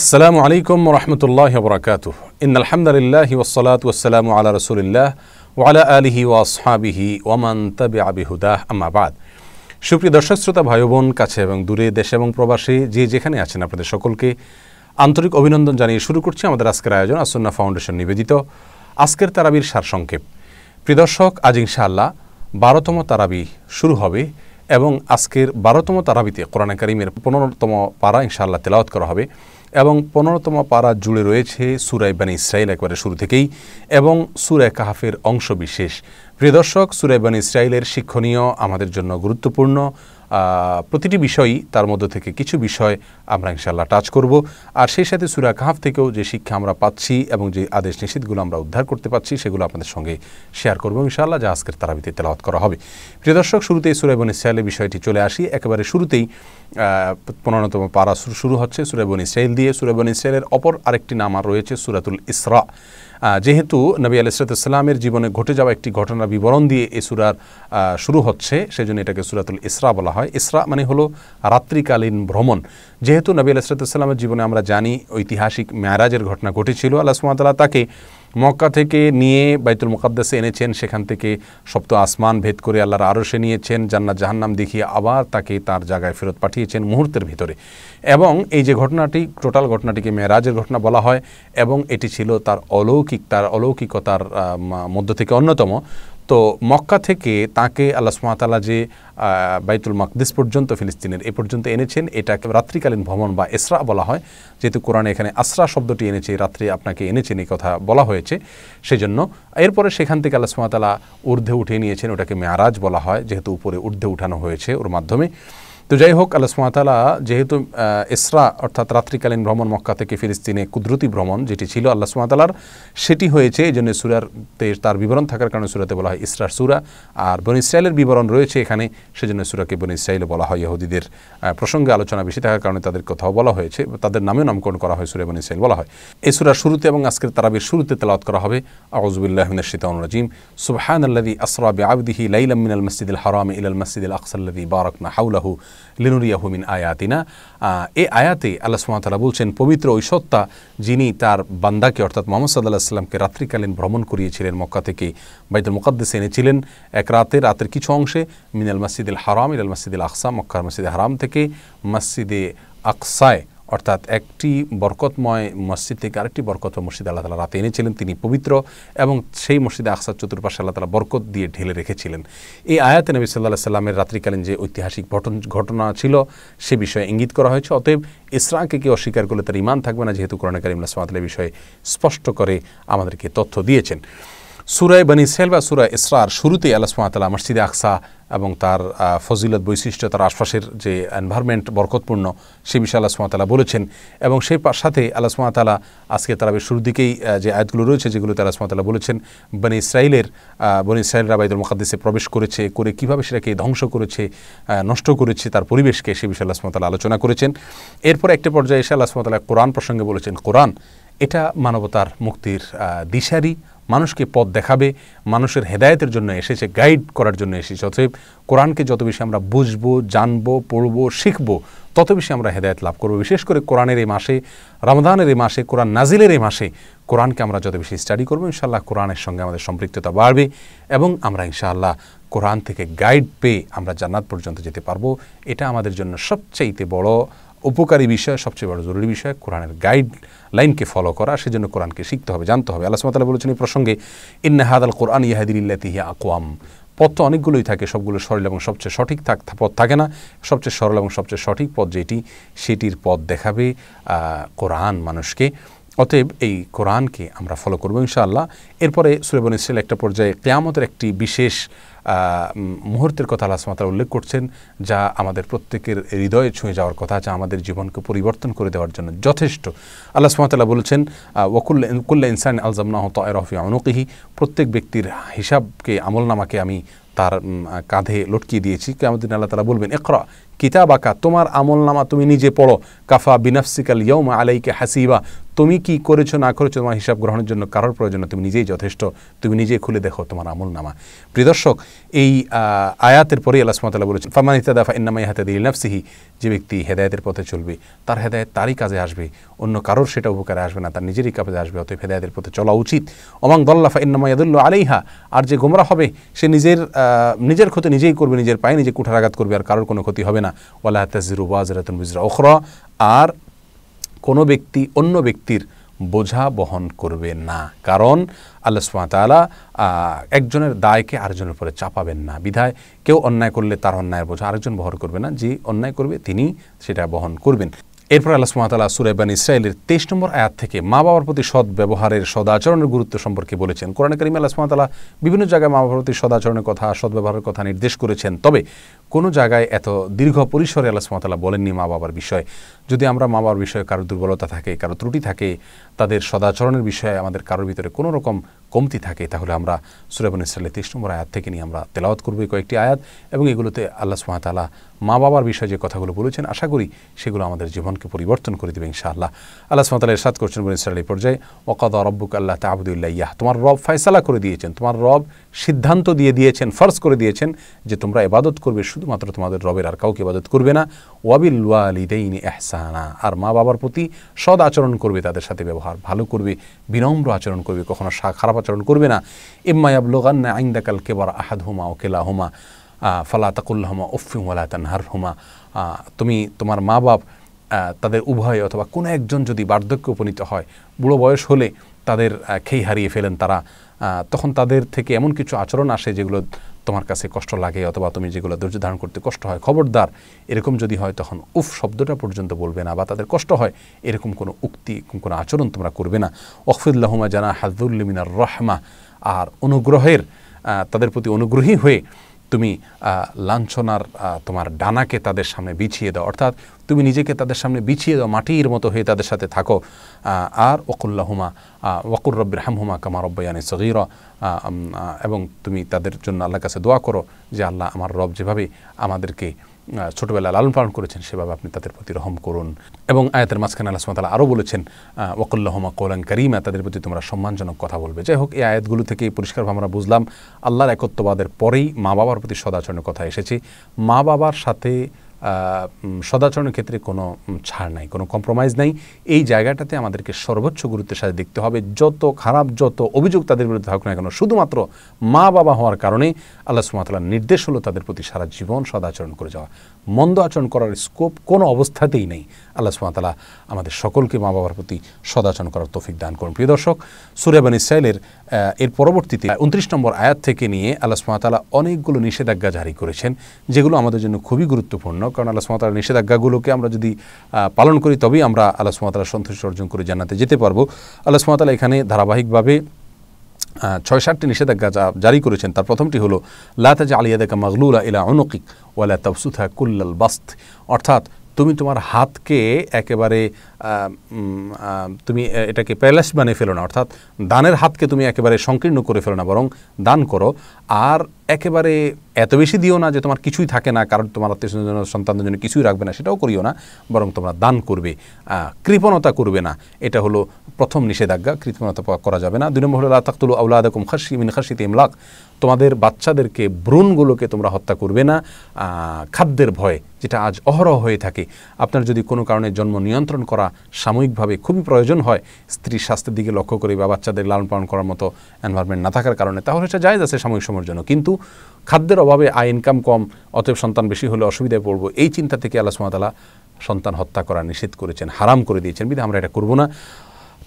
আসসালামু আলাইকুম রহমতুল্লাহ বরাকাত ইন আলহামদুলিল্লাহ ওসলাত ওসালাম আলা রসুলিল্লাহ ওয়ালা আলিহি ওয়াসহাবিহি ওমান তবে আবিহুদাহ আমাবাদ সুপ্রিয় দর্শক শ্রোতা ভাই বোন কাছে এবং দূরে দেশে এবং প্রবাসী যে যেখানে আছেন আপনাদের সকলকে আন্তরিক অভিনন্দন জানিয়ে শুরু করছি আমাদের আজকের আয়োজন আসন্না ফাউন্ডেশন নিবেদিত আজকের তারাবির সারসংক্ষেপ প্রিয় দর্শক আজ ইনশাআল্লাহ বারোতম তারাবি শুরু হবে এবং আজকের বারোতম তারাবিতে কোরআন করিমের পনেরোতম পারা ইনশাআল্লাহ তেলাওয়াত করা হবে এবং পনেরোতম পারা জুড়ে রয়েছে সুরাই বানী ইসরায়েল একবারে শুরু থেকেই এবং সুরায় কাহাফের অংশ বিশেষ প্রিয় দর্শক সুরাই বানী ইসরায়েলের শিক্ষণীয় আমাদের জন্য গুরুত্বপূর্ণ প্রতিটি বিষয়ই তার মধ্য থেকে কিছু বিষয় আমরা ইনশাল্লাহ টাচ করব আর সেই সাথে সুরা কাহাফ থেকেও যে শিক্ষা আমরা পাচ্ছি এবং যে আদেশ নিষেধগুলো আমরা উদ্ধার করতে পাচ্ছি সেগুলো আপনাদের সঙ্গে শেয়ার করবো ইনশাল্লাহ যা আজকের তারাবিতে তেলাওয়াত করা হবে প্রিয় দর্শক শুরুতেই সুরাইবন বন বিষয়টি চলে আসি একেবারে শুরুতেই পনেরোতম পারা শুরু হচ্ছে সুরাইবন ইসরায়েল দিয়ে সুরাইবন ইসরায়েলের অপর আরেকটি নাম রয়েছে সুরাতুল ইসরা যেহেতু নবী ইসলামের জীবনে ঘটে যাওয়া একটি ঘটনার বিবরণ দিয়ে এ সুরার শুরু হচ্ছে সেজন্য এটাকে সুরাতুল ইসরা বলা হয় ইসরা মানে হলো রাত্রিকালীন ভ্রমণ যে যেহেতু নবী আলাইসালামের জীবনে আমরা জানি ঐতিহাসিক ম্যারাজের ঘটনা ঘটেছিল আল্লাহ সুমাতালা তাকে মক্কা থেকে নিয়ে বাইতুল মুকাদ্দাসে এনেছেন সেখান থেকে সপ্ত আসমান ভেদ করে আল্লাহর আরশে নিয়েছেন জান্নাত জাহান্নাম দেখিয়ে আবার তাকে তার জায়গায় ফেরত পাঠিয়েছেন মুহূর্তের ভিতরে এবং এই যে ঘটনাটি টোটাল ঘটনাটিকে মেয়েরাজের ঘটনা বলা হয় এবং এটি ছিল তার অলৌকিক তার অলৌকিকতার মধ্য থেকে অন্যতম তো মক্কা থেকে তাকে আল্লাহ সুমাতালা যে বাইতুল মকদিস পর্যন্ত ফিলিস্তিনের এ পর্যন্ত এনেছেন এটাকে রাত্রিকালীন ভ্রমণ বা এসরা বলা হয় যেহেতু কোরআনে এখানে আসরা শব্দটি এনেছে রাত্রে আপনাকে এনেছেন এই কথা বলা হয়েছে সেজন্য এরপরে সেখান থেকে আল্লাহ সুমাতালা ঊর্ধ্বে উঠে নিয়েছেন ওটাকে মেয়ারাজ বলা হয় যেহেতু উপরে ঊর্ধ্বে উঠানো হয়েছে ওর মাধ্যমে তো যাই হোক আল্লাহ সুমাতালা যেহেতু ইসরা অর্থাৎ রাত্রিকালীন ভ্রমণ মক্কা থেকে ফিলিস্তিনে কুদরতি ভ্রমণ যেটি ছিল আল্লাহ সুমাতালার সেটি হয়েছে এই জন্য সুরাতে তার বিবরণ থাকার কারণে সুরাতে বলা হয় ইসরার সুরা আর বন ইসরায়েলের বিবরণ রয়েছে এখানে সেজন্য সুরাকে বন ইসরায়েলও বলা হয় ইহুদিদের প্রসঙ্গে আলোচনা বেশি থাকার কারণে তাদের কথাও বলা হয়েছে তাদের নামেও নামকরণ করা হয় সুরে বন ইসরায়েল বলা হয় এই সুরার শুরুতে এবং আজকের তারাবির শুরুতে তেলাওয়াত করা হবে আউজবুল্লাহ মিনের শীতাউন রাজিম সুবাহান আল্লাহ আসরাবি আবদিহি লাইলাম মিনাল মসজিদুল হারাম ইলাল মসজিদুল আকসাল্লাদি বারাকনা হাউলাহু লেনুরিয়াহমিন আয়াতিনা এ আয়াতে আল্লাহ সুমাতালা বলছেন পবিত্র ওই সত্তা যিনি তার বান্দাকে অর্থাৎ মোহাম্মদ সাল্লাহ সাল্লামকে রাত্রিকালীন ভ্রমণ করিয়েছিলেন মক্কা থেকে বাইদুল মুকাদ্দেস এনেছিলেন এক রাতে রাতের কিছু অংশে মিনাল মসজিদুল হারাম ইরাল মসজিদুল আকসা মক্কার মসজিদে হারাম থেকে মসজিদে আকসায় অর্থাৎ একটি বরকতময় মসজিদ থেকে আরেকটি বরকতময় মসজিদ আল্লাহ তালা রাতে এনেছিলেন তিনি পবিত্র এবং সেই মসজিদে আকসাদ চতুর্পাশে আল্লাহ তালা বরকত দিয়ে ঢেলে রেখেছিলেন এই আয়াতে নবী সাল্লাহ সাল্লামের রাত্রিকালীন যে ঐতিহাসিক ঘটনা ছিল সে বিষয়ে ইঙ্গিত করা হয়েছে অতএব ইসরাকে কেউ অস্বীকার করলে তার ইমান থাকবে না যেহেতু করোনাকারী কারিমুল্লাহ সামাতলের বিষয়ে স্পষ্ট করে আমাদেরকে তথ্য দিয়েছেন সুরায় বনি সেল বা সুরায় ইসরার শুরুতেই আল্লাহ সুমাতালা মসজিদে আকসা এবং তার ফজিলত বৈশিষ্ট্য তার আশপাশের যে এনভায়রনমেন্ট বরকতপূর্ণ সে বিষয়ে আল্লাহ সুমাতালা বলেছেন এবং সেই সাথে আল্লাহ সুমাতালা আজকে তারাবের শুরুর দিকেই যে আয়াতগুলো রয়েছে যেগুলো তারা সুমাতালা বলেছেন বনি ইসরায়েলের বনি ইসরায়েলরা বাইদুল মুকাদ্দেশে প্রবেশ করেছে করে কীভাবে সেটাকে ধ্বংস করেছে নষ্ট করেছে তার পরিবেশকে সে বিষয়ে আল্লাহ সুমাতালা আলোচনা করেছেন এরপর একটি পর্যায়ে এসে আল্লাহ কোরআন প্রসঙ্গে বলেছেন কোরআন এটা মানবতার মুক্তির দিশারি মানুষকে পথ দেখাবে মানুষের হেদায়তের জন্য এসেছে গাইড করার জন্য এসেছে অথব কোরআনকে যত বেশি আমরা বুঝবো জানবো পড়বো শিখবো তত বেশি আমরা হেদায়ত লাভ করবো বিশেষ করে কোরআনের এই মাসে রমদানের এই মাসে কোরআন নাজিলের এই মাসে কোরআনকে আমরা যত বেশি স্টাডি করবো ইনশাল্লাহ কোরআনের সঙ্গে আমাদের সম্পৃক্ততা বাড়বে এবং আমরা ইনশাআল্লাহ কোরআন থেকে গাইড পেয়ে আমরা জান্নাত পর্যন্ত যেতে পারবো এটা আমাদের জন্য সবচাইতে বড় উপকারী বিষয় সবচেয়ে বড় জরুরি বিষয় কোরআনের গাইডলাইনকে ফলো করা সেজন্য কোরআনকে শিখতে হবে জানতে হবে আল্লাহ সুমাতাল্লাহ বলেছেন এই প্রসঙ্গে ইন্নাহাদ আল কোরআন ইয়াহাদিল্লাতি হিয়া আকোয়াম পথ তো অনেকগুলোই থাকে সবগুলো সরল এবং সবচেয়ে সঠিক থাক পথ থাকে না সবচেয়ে সরল এবং সবচেয়ে সঠিক পথ যেটি সেটির পথ দেখাবে কোরআন মানুষকে অতএব এই কোরআনকে আমরা ফলো করবো ইনশাআল্লাহ এরপরে সুরেবন ইসরায়েল একটা পর্যায়ে কেয়ামতের একটি বিশেষ মুহূর্তের কথা আল্লাহ উল্লেখ করছেন যা আমাদের প্রত্যেকের হৃদয়ে ছুঁয়ে যাওয়ার কথা যা আমাদের জীবনকে পরিবর্তন করে দেওয়ার জন্য যথেষ্ট আল্লাহ সুমাতাল্লাহ বলছেন ওকুল কুল্লা ইনসান আলজামনাহ তয়রফি অনুকিহি প্রত্যেক ব্যক্তির হিসাবকে আমলনামাকে আমি তার কাঁধে লটকিয়ে দিয়েছি কেমন আল্লাহ তালা বলবেন একরা কিতাব আঁকা তোমার আমল নামা তুমি নিজে পড়ো কাফা বিনাফসিকাল ইয়মা আলাইকে হাসিবা তুমি কি করেছো না করেছো তোমার হিসাব গ্রহণের জন্য কারোর প্রয়োজন তুমি নিজেই যথেষ্ট তুমি নিজেই খুলে দেখো তোমার আমল নামা প্রিদর্শক এই আয়াতের পরেই আল্লাহ সুমতাল্লাহ বলেছেন ফামান ইতাদাফা ইন্নামা হাতে দিল নাফসিহি যে ব্যক্তি হেদায়তের পথে চলবে তার হেদায়ত তারই কাজে আসবে অন্য কারোর সেটা উপকারে আসবে না তার নিজেরই কাজে আসবে অতএব হেদায়তের পথে চলা উচিত অমাং দল্লাফা ইন্নামাইয়াদুল্লাহ আলাইহা আর যে গোমরা হবে সে নিজের নিজের ক্ষতি নিজেই করবে নিজের পায়ে নিজে আঘাত করবে আর কারোর কোনো ক্ষতি হবে না না ওয়ালা তাজিরু ওয়াজরাতুন বিজরা ওখরা আর কোনো ব্যক্তি অন্য ব্যক্তির বোঝা বহন করবে না কারণ আল্লাহ সুমাতালা একজনের দায়কে আরেকজনের উপরে চাপাবেন না বিধায় কেউ অন্যায় করলে তার অন্যায়ের বোঝা আরেকজন বহন করবে না যে অন্যায় করবে তিনি সেটা বহন করবেন এরপর আল্লাহ সুমাতালা সুরেবান ইসরায়েলের তেইশ নম্বর আয়াত থেকে মা বাবার প্রতি সৎ ব্যবহারের সদাচরণের গুরুত্ব সম্পর্কে বলেছেন কোরআন করিম আল্লাহ সুমাতালা বিভিন্ন জায়গায় মা বাবার প্রতি সদাচরণের কথা সদ্ব্যবহারের কথা নির্দেশ করেছেন তবে কোনো জায়গায় এত দীর্ঘ পরিসরে আল্লাহ সুমতাল্লাহ বলেননি মা বাবার বিষয় যদি আমরা মা বাবার বিষয়ে কারোর দুর্বলতা থাকে কারো ত্রুটি থাকে তাদের সদাচরণের বিষয়ে আমাদের কারোর ভিতরে কোনো রকম কমতি থাকে তাহলে আমরা সুরেবন ইসলামের তেইশ নম্বর আয়াত থেকে নিয়ে আমরা তেলাওয়াত করব কয়েকটি আয়াত এবং এগুলোতে আল্লাহ সুমাতালা মা বাবার বিষয়ে যে কথাগুলো বলেছেন আশা করি সেগুলো আমাদের জীবনকে পরিবর্তন করে দেবে ইনশাআল্লাহ আল্লাহ সুমাতালা এরশাদ করছেন বলে ইসলাম এই পর্যায়ে ওকাদ রব্বুক আল্লাহ তাহাবুদুল্লাহ ইয়াহ তোমার রব ফয়সালা করে দিয়েছেন তোমার রব সিদ্ধান্ত দিয়ে দিয়েছেন ফর্স করে দিয়েছেন যে তোমরা এবাদত করবে শুধু শুধুমাত্র তোমাদের রবের আর কাউকে ইবাদত করবে না ওয়াবিল ওয়ালিদাইনি এহসানা আর মা বাবার প্রতি সৎ আচরণ করবে তাদের সাথে ব্যবহার ভালো করবে বিনম্র আচরণ করবে কখনো খারাপ আচরণ করবে না ইম্মা লোগান না আইন্দাকাল কেবার আহাদহুমা ও হুমা ফালা তাকুল্লাহমা ওফিমলা তানহার হুমা তুমি তোমার মা বাপ তাদের উভয় অথবা কোনো একজন যদি বার্ধক্য উপনীত হয় বুড়ো বয়স হলে তাদের খেই হারিয়ে ফেলেন তারা তখন তাদের থেকে এমন কিছু আচরণ আসে যেগুলো তোমার কাছে কষ্ট লাগে অথবা তুমি যেগুলো ধৈর্য ধারণ করতে কষ্ট হয় খবরদার এরকম যদি হয় তখন উফ শব্দটা পর্যন্ত বলবে না বা তাদের কষ্ট হয় এরকম কোনো উক্তি কোনো আচরণ তোমরা করবে না অখফিদুল্লাহমা জানা হাজুল্লিমিনার রহমা আর অনুগ্রহের তাদের প্রতি অনুগ্রহী হয়ে তুমি লাঞ্ছনার তোমার ডানাকে তাদের সামনে বিছিয়ে দাও অর্থাৎ তুমি নিজেকে তাদের সামনে বিছিয়ে দাও মাটির মতো হয়ে তাদের সাথে থাকো আর ওকুল্লাহুমা ওকুর রব্বির হামহুমা কামার রব্বায়ানি সগির এবং তুমি তাদের জন্য আল্লাহর কাছে দোয়া করো যে আল্লাহ আমার রব যেভাবে আমাদেরকে ছোটবেলায় লালন পালন করেছেন সেভাবে আপনি তাদের প্রতি রহম করুন এবং আয়াতের মাঝখানে আল্লাহ সুমতালা আরও বলেছেন ওকল্লাহমা কৌলান করিমা তাদের প্রতি তোমরা সম্মানজনক কথা বলবে যাই হোক এই আয়াতগুলো থেকে পরিষ্কারভাবে আমরা বুঝলাম আল্লাহর একত্ববাদের পরেই মা বাবার প্রতি সদাচরণের কথা এসেছে মা বাবার সাথে সদাচরণের ক্ষেত্রে কোনো ছাড় নাই কোনো কম্প্রোমাইজ নাই এই জায়গাটাতে আমাদেরকে সর্বোচ্চ গুরুত্বের সাথে দেখতে হবে যত খারাপ যত অভিযোগ তাদের বিরুদ্ধে হোক না কেন শুধুমাত্র মা বাবা হওয়ার কারণে আল্লাহ সুমাতাল্লাহ নির্দেশ হলো তাদের প্রতি সারা জীবন সদাচরণ করে যাওয়া মন্দ আচরণ করার স্কোপ কোনো অবস্থাতেই নেই আল্লাহ সুমাতাল্লাহ আমাদের সকলকে মা বাবার প্রতি সদাচরণ করার তৌফিক দান করুন প্রিয় দর্শক সুরেবান ইসাইলের এর পরবর্তীতে উনত্রিশ নম্বর আয়াত থেকে নিয়ে আল্লাহ সুমাতালা অনেকগুলো নিষেধাজ্ঞা জারি করেছেন যেগুলো আমাদের জন্য খুবই গুরুত্বপূর্ণ কারণ আল্লাহ সুমাতার নিষেধাজ্ঞাগুলোকে আমরা যদি পালন করি তবেই আমরা আল্লাহ সুমাতার সন্তুষ্ট অর্জন করে জানাতে যেতে পারবো আল্লাহ সুমাতালা এখানে ধারাবাহিকভাবে ছয় সাতটি নিষেধাজ্ঞা যা জারি করেছেন তার প্রথমটি হলো লাতাজ আলিয়াদেকা মাগলুলা ইলা অনকিক ওয়ালা তফসুথা কুল্লাল বাস্ত অর্থাৎ তুমি তোমার হাতকে একেবারে তুমি এটাকে প্যালাস বানিয়ে ফেলো না অর্থাৎ দানের হাতকে তুমি একেবারে সংকীর্ণ করে ফেলো না বরং দান করো আর একেবারে এত বেশি দিও না যে তোমার কিছুই থাকে না কারণ তোমার আত্মীয় জন্য সন্তানদের জন্য কিছুই রাখবে না সেটাও করিও না বরং তোমরা দান করবে কৃপণতা করবে না এটা হলো প্রথম নিষেধাজ্ঞা কৃপণতা করা যাবে না দুই নম্বর হলো লাতাকুল আউলাদকুম খাসি মিন খাসিতে ইমলাক তোমাদের বাচ্চাদেরকে ব্রণগুলোকে তোমরা হত্যা করবে না খাদ্যের ভয় যেটা আজ অহরহ হয়ে থাকে আপনার যদি কোনো কারণে জন্ম নিয়ন্ত্রণ করা সাময়িকভাবে খুবই প্রয়োজন হয় স্ত্রী স্বাস্থ্যের দিকে লক্ষ্য করে বা বাচ্চাদের লালন পালন করার মতো এনভায়রনমেন্ট না থাকার কারণে তাহলে সেটা যায় আছে সাময়িক সময়ের জন্য কিন্তু খাদ্যের অভাবে আয় ইনকাম কম অতএব সন্তান বেশি হলে অসুবিধায় পড়বো এই চিন্তা থেকে আল্লাহ সুমাতালা সন্তান হত্যা করা নিষেধ করেছেন হারাম করে দিয়েছেন বিধে আমরা এটা করবো না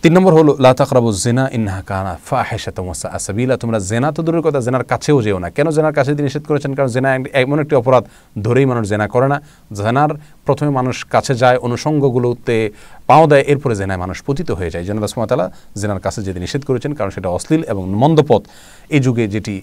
তিন নম্বর হলো লাতাকরাবু জেনা ইনহা কানা ফা হেসা তোমাসা আসাবিলা তোমরা জেনা তো দূরের কথা জেনার কাছেও যেও না কেন জেনার কাছে নিষেধ করেছেন কারণ জেনা এমন একটি অপরাধ ধরেই মানুষ জেনা করে না জেনার প্রথমে মানুষ কাছে যায় অনুষঙ্গগুলোতে পাও দেয় এরপরে জেনায় মানুষ পতিত হয়ে যায় জেনার সুমাতালা জেনার কাছে যেতে নিষেধ করেছেন কারণ সেটা অশ্লীল এবং মন্দপথ এই যুগে যেটি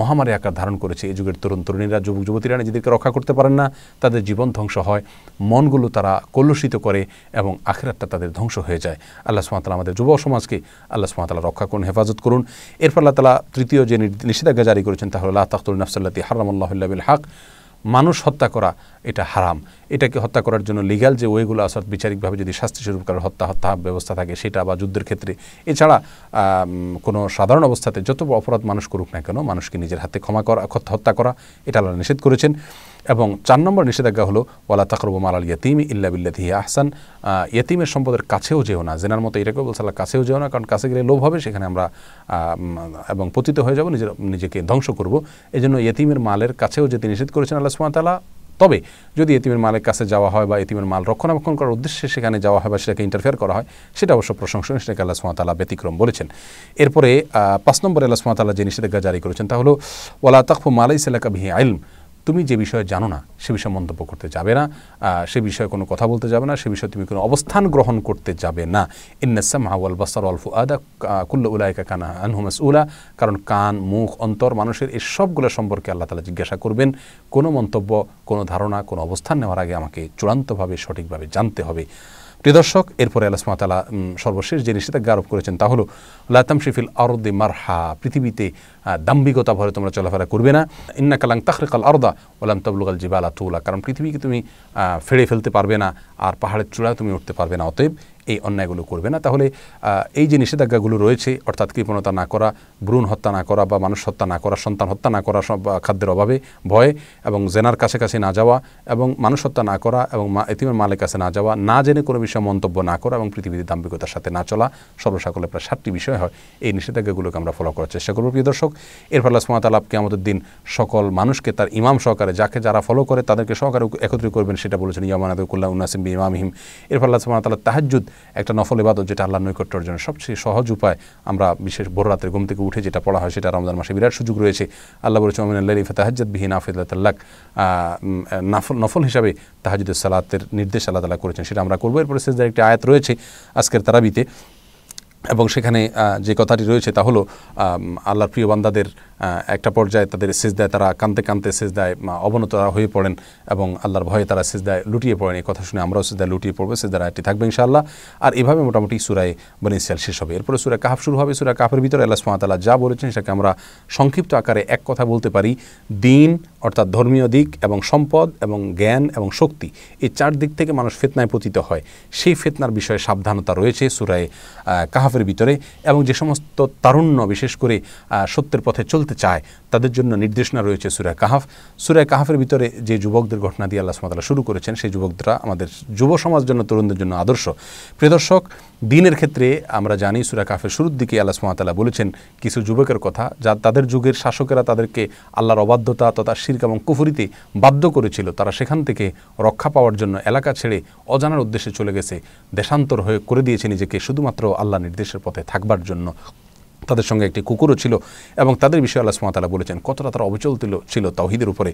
মহামারী আকার ধারণ করেছে এই যুগের তরুণ তরুণীরা যুবক যুবতীরা নিজেদেরকে রক্ষা করতে পারেন না তাদের জীবন ধ্বংস হয় মনগুলো তারা কলুষিত করে এবং আখেরাতটা তাদের ধ্বংস হয়ে যায় আল্লাহ সুমাতালা আমাদের যুব সমাজকে আল্লাহ সুমাতালা রক্ষা করুন হেফাজত করুন এরপর আল্লাহ তালা তৃতীয় যে নিষেধাজ্ঞা জারি করেছেন তাহলে আল্লাহ তাখতুল নাফসাল্লাতি হারামুল্লাহ হাক মানুষ হত্যা করা এটা হারাম এটাকে হত্যা করার জন্য লিগাল যে ওয়েগুলো অর্থাৎ বিচারিকভাবে যদি শাস্তি স্বরূপ কারোর হত্যা হত্যা ব্যবস্থা থাকে সেটা বা যুদ্ধের ক্ষেত্রে এছাড়া কোনো সাধারণ অবস্থাতে যত অপরাধ মানুষ করুক না কেন মানুষকে নিজের হাতে ক্ষমা করা হত্যা করা এটা আল্লাহ নিষেধ করেছেন এবং চার নম্বর নিষেধাজ্ঞা হলো ওয়ালা তাকরব মালাল ইয়তিমি ইল্লা দিহি আহসান ইয়তিমের সম্পদের কাছেও যেও না জেনার মতো এটাকেও বলছে আল্লাহ কাছেও যেও না কারণ কাছে গেলে লোভ হবে সেখানে আমরা এবং পতিত হয়ে যাব নিজের নিজেকে ধ্বংস করব এই জন্য ইয়তিমের মালের কাছেও যেতে নিষেধ করেছেন আল্লাহ সুমাতালা তবে যদি এতিমের মালের কাছে যাওয়া হয় বা এতিমের মাল রক্ষণাবেক্ষণ করার উদ্দেশ্যে সেখানে যাওয়া হয় বা সেটাকে ইন্টারফেয়ার করা হয় সেটা অবশ্য প্রশংসনীয় সেটাকে আল্লাহ সুমাতালা ব্যতিক্রম বলেছেন এরপরে পাঁচ নম্বরে আল্লাহ সুমাতালা যে নিষেধাজ্ঞা জারি করেছেন তা ওলা ওয়ালা তাকফু মালাই সেলাকা ভিহি আইলম তুমি যে বিষয়ে জানো না সে বিষয়ে মন্তব্য করতে যাবে না সে বিষয়ে কোনো কথা বলতে যাবে না সে বিষয়ে তুমি কোনো অবস্থান গ্রহণ করতে যাবে না ইন্নাসাম হাওয়াল বাসার আল আদা কুল্ল উলায়কা কানা আনহুমাস উলা কারণ কান মুখ অন্তর মানুষের এই সবগুলো সম্পর্কে আল্লাহ তালা জিজ্ঞাসা করবেন কোনো মন্তব্য কোনো ধারণা কোনো অবস্থান নেওয়ার আগে আমাকে চূড়ান্তভাবে সঠিকভাবে জানতে হবে প্রিয় দর্শক এরপরে আল্লাহ সুমাতালা সর্বশেষ যে নিষেধাজ্ঞা আরোপ করেছেন তা হলো লাতাম শিফিল আরদি মারহা পৃথিবীতে দাম্বিকতা ভরে তোমরা চলাফেরা করবে না ইন্না কালাং তাহরিকাল আরদা ওলাম তবলুকাল জিবালা তুলা কারণ পৃথিবীকে তুমি ফেড়ে ফেলতে পারবে না আর পাহাড়ের চূড়ায় তুমি উঠতে পারবে না অতএব এই অন্যায়গুলো করবে না তাহলে এই যে নিষেধাজ্ঞাগুলো রয়েছে অর্থাৎ কৃপণতা না করা ভ্রূণ হত্যা না করা বা মানুষ হত্যা না করা সন্তান হত্যা না করা সব খাদ্যের অভাবে ভয়ে এবং জেনার কাছে কাছে না যাওয়া এবং মানুষ হত্যা না করা এবং এতিমের মালের কাছে না যাওয়া না জেনে কোনো বিষয়ে মন্তব্য না করা এবং পৃথিবীতে দাম্ভিকতার সাথে না চলা সর্বসাকলে প্রায় সাতটি বিষয় হয় এই নিষেধাজ্ঞাগুলোকে আমরা ফলো করার চেষ্টা করবো প্রিয় দর্শক এর ফলে সুমাতালাপকে আমাদের দিন সকল মানুষকে তার ইমাম সহকারে যাকে যারা ফলো করে তাদেরকে সহকারে একত্রিত করবেন সেটা বলেছেন ইয়ামানাদ উল্লাহ উন্নাসিম ইমাম হিম এর ফলে সুমাতাল্লাহ তাহাজুদ একটা নফল ইবাদত যেটা আল্লাহ নৈকট্য অর্জনের সবচেয়ে সহজ উপায় আমরা বিশেষ ভোর রাত্রে ঘুম থেকে উঠে যেটা পড়া হয় সেটা রমজান মাসে বিরাট সুযোগ রয়েছে আল্লাহ বলেছে আমিনাল্লাহি ফেতাহাজ্জাদ বিহীন নাফিদাল্লাক নাফল নফল হিসাবে তাহাজুদ্দ সালাতের নির্দেশ আল্লাহ তালা করেছেন সেটা আমরা করবো এরপরে শেষ একটি আয়াত রয়েছে আজকের তারাবিতে এবং সেখানে যে কথাটি রয়েছে তা হলো আল্লাহর প্রিয় বান্দাদের একটা পর্যায়ে তাদের সেজদায় তারা কানতে কানতে সেজদায় অবনতরা হয়ে পড়েন এবং আল্লাহর ভয়ে তারা সেজদায় লুটিয়ে পড়েন এই কথা শুনে আমরাও সেজদায় লুটিয়ে পড়বো সেজদার আয়টি থাকবে ইনশাআল্লাহ আর এভাবে মোটামুটি সুরায় বনিসিয়াল শেষ হবে এরপরে সুরা কাহাফ শুরু হবে সুরা কাহাফের ভিতরে আল্লাহ সুমাতালা যা বলেছেন সেটাকে আমরা সংক্ষিপ্ত আকারে এক কথা বলতে পারি দিন অর্থাৎ ধর্মীয় দিক এবং সম্পদ এবং জ্ঞান এবং শক্তি এই চার দিক থেকে মানুষ ফেতনায় পতিত হয় সেই ফেতনার বিষয়ে সাবধানতা রয়েছে সুরায় কাহাফ ইনসাফের ভিতরে এবং যে সমস্ত তারুণ্য বিশেষ করে সত্যের পথে চলতে চায় তাদের জন্য নির্দেশনা রয়েছে সুরা কাহাফ সুরায় কাহাফের ভিতরে যে যুবকদের ঘটনা দিয়ে আল্লাহ সুমাতালা শুরু করেছেন সেই যুবকরা আমাদের যুব সমাজ জন্য তরুণদের জন্য আদর্শ প্রিয়দর্শক দিনের ক্ষেত্রে আমরা জানি সুরা কাহাফের শুরুর দিকে আল্লাহ সুমাতালা বলেছেন কিছু যুবকের কথা যা তাদের যুগের শাসকেরা তাদেরকে আল্লাহর অবাধ্যতা তথা শির্ক এবং কুফুরিতে বাধ্য করেছিল তারা সেখান থেকে রক্ষা পাওয়ার জন্য এলাকা ছেড়ে অজানার উদ্দেশ্যে চলে গেছে দেশান্তর হয়ে করে দিয়েছে নিজেকে শুধুমাত্র আল্লাহ নির্দেশ দেশের পথে থাকবার জন্য তাদের সঙ্গে একটি কুকুরও ছিল এবং তাদের বিষয়ে আল্লাহ সুমাতালা বলেছেন কতটা তারা অবিচল ছিল তাহিদের উপরে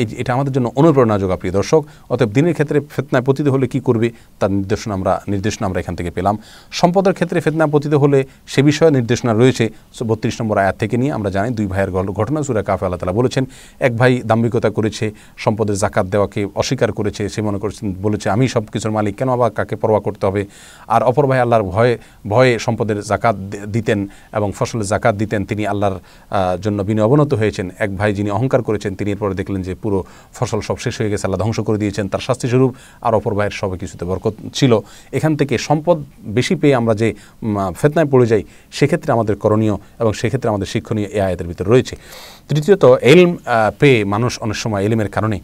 এই এটা আমাদের জন্য অনুপ্রেরণা যোগা প্রিয় দর্শক অতএব দিনের ক্ষেত্রে ফেতনায় পতিত হলে কি করবে তার নির্দেশনা আমরা নির্দেশনা আমরা এখান থেকে পেলাম সম্পদের ক্ষেত্রে ফেতনায় পতিত হলে সে বিষয়ে নির্দেশনা রয়েছে বত্রিশ নম্বর আয়াত থেকে নিয়ে আমরা জানি দুই ভাইয়ের ঘটনা সুরা কাফে আল্লাহ তালা বলেছেন এক ভাই দাম্ভিকতা করেছে সম্পদের জাকাত দেওয়াকে অস্বীকার করেছে সে মনে করেছেন বলেছে আমি সব কিছুর মালিক কেন আবার কাকে পরোয়া করতে হবে আর অপর ভাই আল্লাহর ভয়ে ভয়ে সম্পদের জাকাত দিতেন এবং ফসলে জাকাত দিতেন তিনি আল্লাহর জন্য বিনি অবনত হয়েছেন এক ভাই যিনি অহংকার করেছেন তিনি এরপরে দেখলেন যে পুরো ফসল সব শেষ হয়ে গেছে আল্লাহ ধ্বংস করে দিয়েছেন তার শাস্তিস্বরূপ আর অপর ভাইয়ের সব কিছুতে বরকত ছিল এখান থেকে সম্পদ বেশি পেয়ে আমরা যে ফেতনায় পড়ে যাই সেক্ষেত্রে আমাদের করণীয় এবং সেক্ষেত্রে আমাদের শিক্ষণীয় এ আয়াতের ভিতরে রয়েছে তৃতীয়ত এলম পেয়ে মানুষ অনেক সময় এলিমের কারণে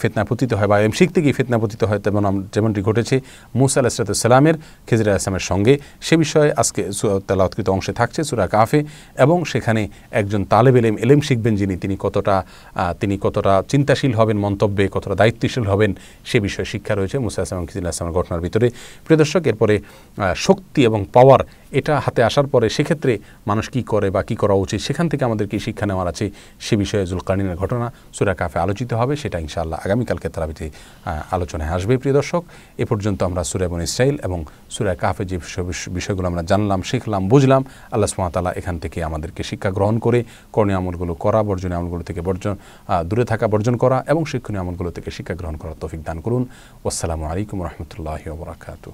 ফেতনা পতিত হয় বা এলম শিখতে গিয়ে ফেতনা পতিত হয় তেমন যেমনটি ঘটেছে মুসা সালামের খেজির আসলামের সঙ্গে সে বিষয়ে আজকে তালাৎকৃত অংশে থাকছে সুরা কাফে এবং সেখানে একজন তালেব এলেম এলেম শিখবেন যিনি তিনি কতটা তিনি কতটা চিন্তাশীল হবেন মন্তব্যে কতটা দায়িত্বশীল হবেন সে বিষয়ে শিক্ষা রয়েছে মুসা আসলাম খিজির আসলামের ঘটনার ভিতরে প্রিয় দর্শক এরপরে শক্তি এবং পাওয়ার এটা হাতে আসার পরে সেক্ষেত্রে মানুষ কি করে বা কি করা উচিত সেখান থেকে আমাদের কি শিক্ষা নেওয়ার আছে সে বিষয়ে জুলকানিনের ঘটনা সুরা কাফে আলোচিত হবে সেটা ইনশাআল্লাহ আগামীকালকে তারাবিতে আলোচনায় আসবে প্রিয় দর্শক এ পর্যন্ত আমরা সুরে এবং ইসরাইল এবং সুরা কাফে যে বিষয়গুলো আমরা জানলাম শিখলাম বুঝলাম আল্লাহ সুমাতালা এখান থেকে আমাদেরকে শিক্ষা গ্রহণ করে করণীয় আমলগুলো করা বর্জনীয় আমলগুলো থেকে বর্জন দূরে থাকা বর্জন করা এবং শিক্ষণীয় আমলগুলো থেকে শিক্ষা গ্রহণ করার তফিক দান করুন আসসালামু আলাইকুম রহমতুল্লাহ বরাকাতু